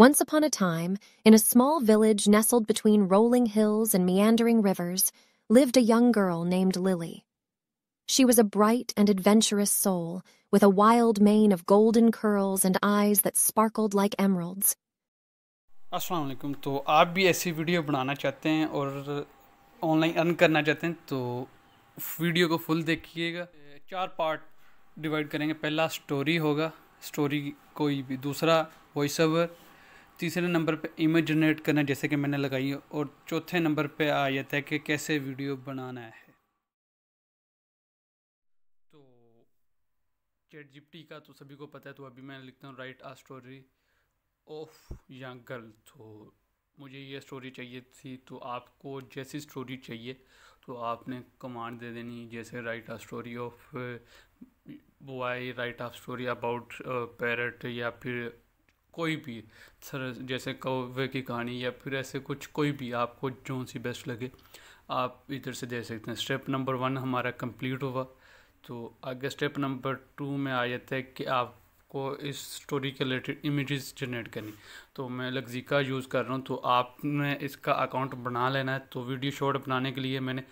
Once upon a time, in a small village nestled between rolling hills and meandering rivers, lived a young girl named Lily. She was a bright and adventurous soul, with a wild mane of golden curls and eyes that sparkled like emeralds. अस्सलाम वालेकुम तो आप भी ऐसी video बनाना चाहते हैं और online earn करना चाहते the तो वीडियो को फुल देखिएगा चार पार्ट डिवाइड करेंगे पहला स्टोरी होगा स्टोरी कोई भी दूसरा वॉइस ओवर तीसरे नंबर पे इमेज जनरेट करना जैसे कि मैंने लगाई और चौथे नंबर पे आ जाता है कि कैसे वीडियो बनाना है तो चैट जिप्टी का तो सभी को पता है तो अभी मैं लिखता हूँ write a story of a girl तो मुझे ये स्टोरी चाहिए थी तो आपको जैसी स्टोरी चाहिए तो आपने कमांड दे देनी जैसे write a story of boy write a story about parrot या फिर कोई भी सर जैसे कौवे की कहानी या फिर ऐसे कुछ कोई भी आपको जो सी बेस्ट लगे आप इधर से दे सकते हैं स्टेप नंबर वन हमारा कंप्लीट हुआ तो आगे स्टेप नंबर टू में आ जाता है कि आपको इस स्टोरी के रिलेटेड इमेजेस जनरेट करनी तो मैं लग्जिका यूज़ कर रहा हूँ तो आपने इसका अकाउंट बना लेना है तो वीडियो शॉर्ट बनाने के लिए मैंने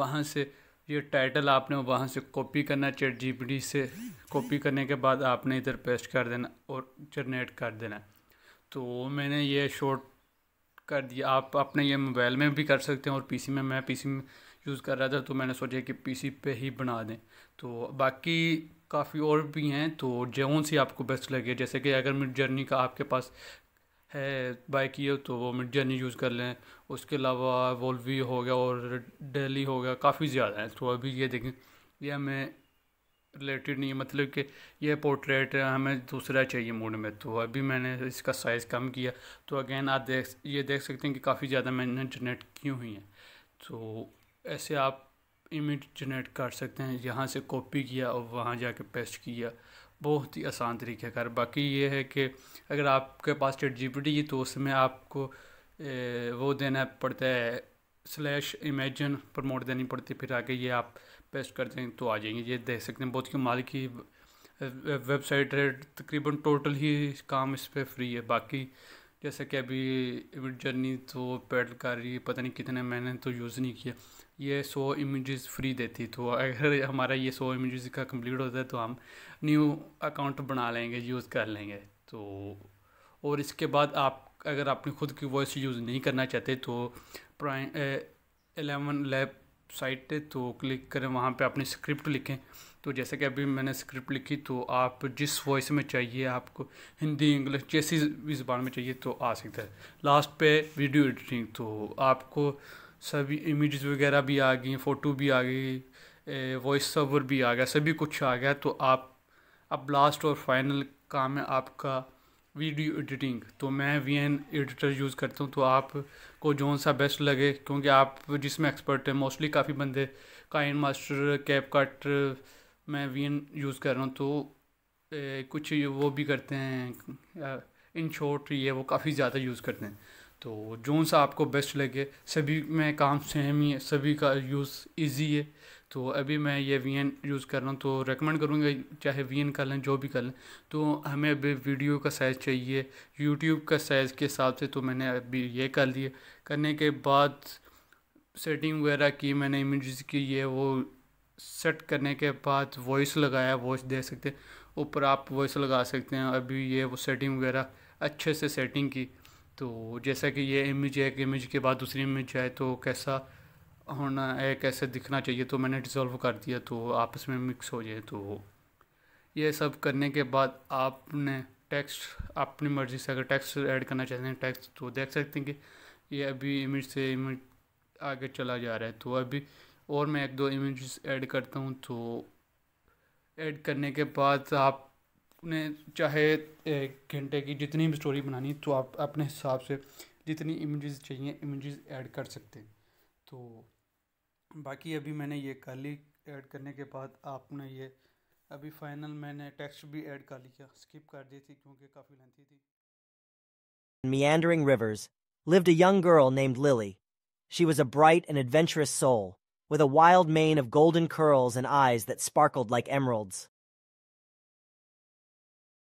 वहाँ से ये टाइटल आपने वहाँ से कॉपी करना चैट जी से कॉपी करने के बाद आपने इधर पेस्ट कर देना और जनरेट कर देना तो मैंने ये शॉर्ट कर दिया आप अपने ये मोबाइल में भी कर सकते हैं और पीसी में मैं पीसी में यूज़ कर रहा था तो मैंने सोचा कि पीसी पे ही बना दें तो बाकी काफ़ी और भी हैं तो जौन सी आपको बेस्ट लगे जैसे कि अगर मिड जर्नी का आपके पास है बाई की तो वो मिड जर्नी यूज़ कर लें उसके अलावा वोल्वी हो गया और डेली हो गया काफ़ी ज़्यादा है तो अभी ये देखें ये हमें रिलेटेड नहीं है मतलब कि यह पोर्ट्रेट हमें दूसरा चाहिए मूड में तो अभी मैंने इसका साइज़ कम किया तो अगेन आप देख ये देख सकते हैं कि काफ़ी ज़्यादा मैंने जनरेट की हुई हैं तो ऐसे आप इमेज जनरेट कर सकते हैं यहाँ से कॉपी किया और वहाँ जाके पेस्ट किया बहुत ही आसान तरीक़ाकार बाकी ये है कि अगर आपके पास चेट जी पी टी तो उसमें आपको वो देना पड़ता है स्लैश इमेजन प्रमोट देनी पड़ती फिर आगे ये आप पेस्ट कर दें तो आ जाएंगे ये देख सकते हैं बहुत माल की वेबसाइट है तकरीबन टोटल ही काम इस पर फ्री है बाकी जैसे कि अभी जर्नी तो पेडल कर रही है पता नहीं कितने मैंने तो यूज़ नहीं किया ये सौ इमेजेस फ्री देती तो अगर हमारा ये सौ इमेजेस का कंप्लीट होता है तो हम न्यू अकाउंट बना लेंगे यूज़ कर लेंगे तो और इसके बाद आप अगर आपने खुद की वॉइस यूज़ नहीं करना चाहते तो प्राइम एलेवन लैब साइट है तो क्लिक करें वहाँ पे अपनी स्क्रिप्ट लिखें तो जैसे कि अभी मैंने स्क्रिप्ट लिखी तो आप जिस वॉइस में चाहिए आपको हिंदी इंग्लिश जैसी भी ज़बान में चाहिए तो आ सकता है लास्ट पे वीडियो एडिटिंग तो आपको सभी इमेज वगैरह भी आ गई फ़ोटो भी आ गई वॉइस ओवर भी आ गया सभी कुछ आ गया तो आप अब लास्ट और फाइनल काम है आपका वीडियो एडिटिंग तो मैं वी एन एडिटर यूज़ करता हूँ तो आप को जौन सा बेस्ट लगे क्योंकि आप जिसमें एक्सपर्ट हैं मोस्टली काफ़ी बंदे काइन मास्टर कैप कट मैं वी एन यूज़ कर रहा हूँ तो ए, कुछ वो भी करते हैं इन शॉर्ट ये वो काफ़ी ज़्यादा यूज़ करते हैं तो जौन सा आपको बेस्ट लगे सभी में काम सेम ही है सभी का यूज़ ईजी है तो अभी मैं ये वी एन यूज़ कर रहा हूँ तो रेकमेंड करूँगा चाहे वी एन कर लें जो भी कर लें तो हमें अभी वीडियो का साइज़ चाहिए यूट्यूब का साइज़ के हिसाब से तो मैंने अभी ये कर लिए करने के बाद सेटिंग वगैरह की मैंने इमेज की ये वो सेट करने के बाद वॉइस लगाया वॉइस दे सकते ऊपर आप वॉइस लगा सकते हैं अभी ये वो सेटिंग वगैरह अच्छे से सेटिंग की तो जैसा कि ये इमेज है एक इमेज के बाद दूसरी इमेज आए तो कैसा होना है कैसे दिखना चाहिए तो मैंने डिज़ोल्व कर दिया तो आपस में मिक्स हो जाए तो ये सब करने के बाद आपने टेक्स्ट अपनी मर्ज़ी से अगर टेक्स्ट ऐड करना चाहते हैं टेक्स्ट तो देख सकते हैं कि ये अभी इमेज से इमेज आगे चला जा रहा है तो अभी और मैं एक दो इमेज ऐड करता हूँ तो ऐड करने के बाद आपने चाहे एक घंटे की जितनी भी स्टोरी बनानी तो आप अपने हिसाब से जितनी इमेजेस चाहिए इमेजेस ऐड कर सकते हैं तो बाकी अभी मैंने ये काली ऐड करने के बाद आपने ये अभी फाइनल मैंने टेक्स्ट भी ऐड कर लिया स्किप कर दी थी क्योंकि काफ़ी लेंथी थी meandering rivers, lived a young girl named Lily. She was a bright and adventurous soul, with a wild mane of golden curls and eyes that sparkled like emeralds.